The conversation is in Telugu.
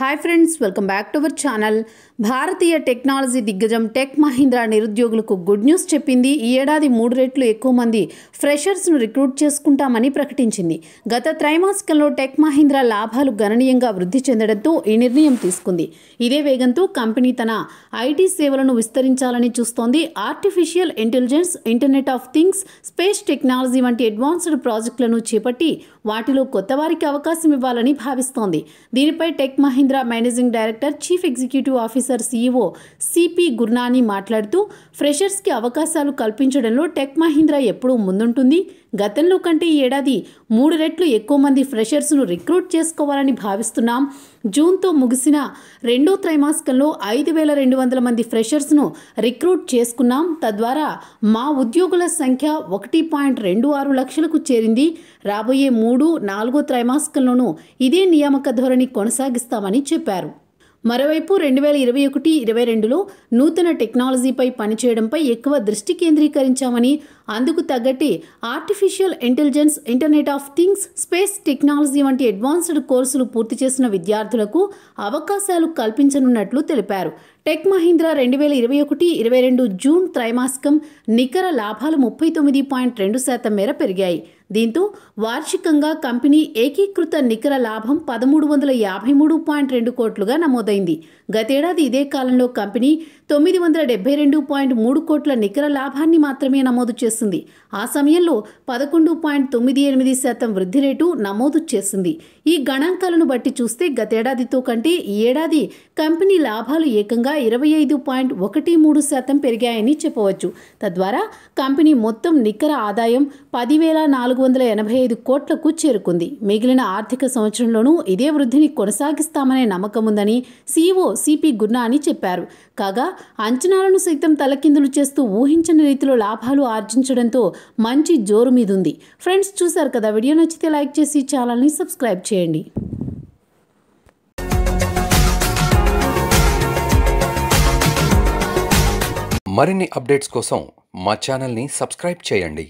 hi friends welcome back to our channel భారతీయ టెక్నాలజీ దిగ్గజం టెక్ మహీంద్రా నిరుద్యోగులకు గుడ్ న్యూస్ చెప్పింది ఈ ఏడాది మూడు రెట్లు ఎక్కువ మంది ఫ్రెషర్స్ను రిక్రూట్ చేసుకుంటామని ప్రకటించింది గత త్రైమాసికంలో టెక్ మహీంద్రా లాభాలు గణనీయంగా వృద్ధి చెందడంతో ఈ నిర్ణయం తీసుకుంది ఇదే వేగంతో కంపెనీ తన ఐటీ సేవలను విస్తరించాలని చూస్తోంది artificial intelligence internet of things space technology వంటి అడ్వాన్స్డ్ ప్రాజెక్టులను చేపట్టి వాటిలో కొత్తవారికి అవకాశం ఇవ్వాలని భావిస్తోంది దీనిపై tech Mahindra Mahindra managing director chief executive officer CEO CP Gurnani మాట్లాడుతూ ఫ్రెషర్స్కి అవకాశాలు కల్పించడంలో టెక్ మహీంద్రా ఎప్పుడూ ముందుంటుంది గతంలో కంటే ఈ ఏడాది మూడు రెట్లు ఎక్కువ మంది ఫ్రెషర్స్ను రిక్రూట్ చేసుకోవాలని భావిస్తున్నాం జూన్తో ముగిసిన రెండో త్రైమాసికంలో ఐదు వేల రెండు వందల మంది ఫ్రెషర్స్ను రిక్రూట్ చేసుకున్నాం తద్వారా మా ఉద్యోగుల సంఖ్య ఒకటి పాయింట్ రెండు ఆరు లక్షలకు చేరింది రాబోయే మూడు నాలుగో త్రైమాసికంలోనూ ఇదే నియామక ధోరణి కొనసాగిస్తామని చెప్పారు మరోవైపు రెండు వేల ఇరవై ఒకటి ఇరవై రెండులో నూతన టెక్నాలజీపై పనిచేయడంపై ఎక్కువ దృష్టి కేంద్రీకరించామని అందుకు తగ్గట్టే artificial intelligence internet of things space technology వంటి అడ్వాన్స్డ్ కోర్సులు పూర్తి చేసిన విద్యార్థులకు అవకాశాలు కల్పించనున్నట్లు తెలిపారు టెక్ మహీంద్రా రెండు వేల ఇరవై ఒకటి ఇరవై రెండు జూన్ త్రైమాసికం నికర లాభాలు ముప్పై తొమ్మిది పాయింట్ రెండు శాతం మేర పెరిగాయి దీంతో వార్షికంగా కంపెనీ ఏకీకృత నికర లాభం పదమూడు వందల యాభై మూడు పాయింట్ రెండు కోట్లుగా నమోదైంది గతేడాది ఇదే కాలంలో కంపెనీ తొమ్మిది వందల డెబ్బై రెండు పాయింట్ మూడు కోట్ల నికర లాభాన్ని మాత్రమే నమోదు చేస్తుంది ఆ సమయంలో పదకొండు పాయింట్ తొమ్మిది ఎనిమిది శాతం వృద్ధి రేటు నమోదు చేసింది ఈ గణాంకాలను బట్టి చూస్తే గతేడాదితో కంటే ఈ ఏడాది కంపెనీ లాభాలు ఏకంగా ఇరవై ఐదు పాయింట్ ఒకటి మూడు శాతం పెరిగాయని చెప్పవచ్చు తద్వారా కంపెనీ మొత్తం నికర ఆదాయం పదివేల నాలుగు నాలుగు వందల ఎనభై ఐదు కోట్లకు చేరుకుంది మిగిలిన ఆర్థిక సంవత్సరంలోనూ ఇదే వృద్ధిని కొనసాగిస్తామనే నమ్మకం ఉందని సీఓ సిపి అని చెప్పారు కాగా అంచనాలను సైతం తలకిందులు చేస్తూ ఊహించని రీతిలో లాభాలు ఆర్జించడంతో మంచి జోరు మీదుంది ఫ్రెండ్స్ చూశారు కదా వీడియో నచ్చితే లైక్ చేసి ఛానల్ని సబ్స్క్రైబ్ చేయండి మరిన్ని అప్డేట్స్ కోసం మా ఛానల్ని సబ్స్క్రైబ్ చేయండి